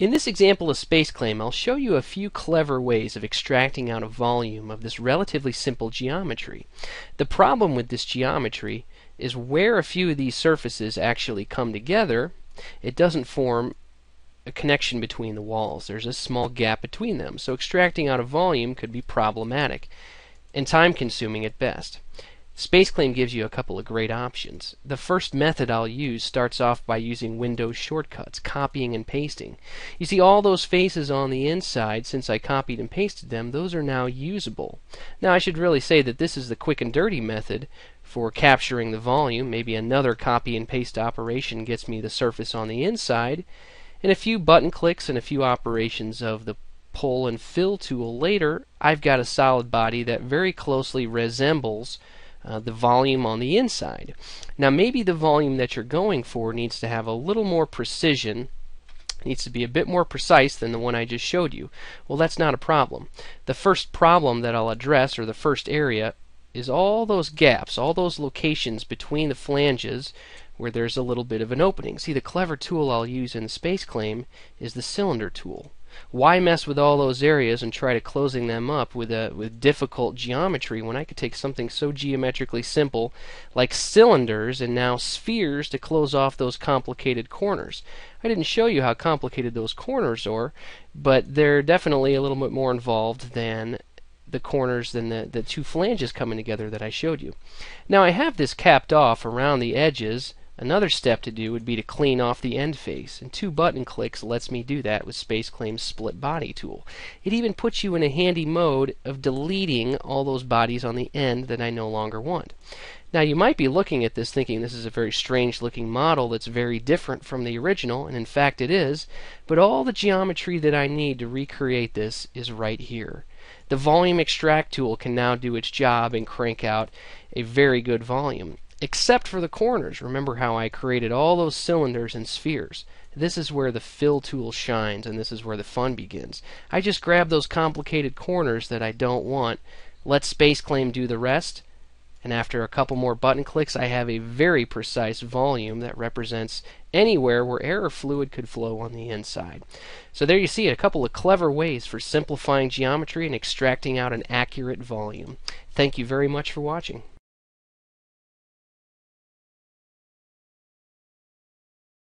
In this example of space claim, I'll show you a few clever ways of extracting out a volume of this relatively simple geometry. The problem with this geometry is where a few of these surfaces actually come together, it doesn't form a connection between the walls. There's a small gap between them, so extracting out a volume could be problematic and time consuming at best. SpaceClaim gives you a couple of great options. The first method I'll use starts off by using Windows shortcuts, copying and pasting. You see all those faces on the inside, since I copied and pasted them, those are now usable. Now I should really say that this is the quick and dirty method for capturing the volume. Maybe another copy and paste operation gets me the surface on the inside, and a few button clicks and a few operations of the pull and fill tool later, I've got a solid body that very closely resembles uh, the volume on the inside. Now maybe the volume that you're going for needs to have a little more precision needs to be a bit more precise than the one I just showed you. Well, that's not a problem. The first problem that I'll address, or the first area, is all those gaps, all those locations between the flanges where there's a little bit of an opening. See, the clever tool I'll use in the space claim is the cylinder tool. Why mess with all those areas and try to closing them up with a with difficult geometry when I could take something so geometrically simple like cylinders and now spheres to close off those complicated corners? I didn't show you how complicated those corners are, but they're definitely a little bit more involved than the corners than the, the two flanges coming together that I showed you. Now I have this capped off around the edges Another step to do would be to clean off the end face, and two button clicks lets me do that with Space Claim's Split Body tool. It even puts you in a handy mode of deleting all those bodies on the end that I no longer want. Now you might be looking at this thinking this is a very strange looking model that's very different from the original, and in fact it is, but all the geometry that I need to recreate this is right here. The volume extract tool can now do its job and crank out a very good volume except for the corners. Remember how I created all those cylinders and spheres. This is where the fill tool shines and this is where the fun begins. I just grab those complicated corners that I don't want, let space claim do the rest, and after a couple more button clicks I have a very precise volume that represents anywhere where air or fluid could flow on the inside. So there you see a couple of clever ways for simplifying geometry and extracting out an accurate volume. Thank you very much for watching.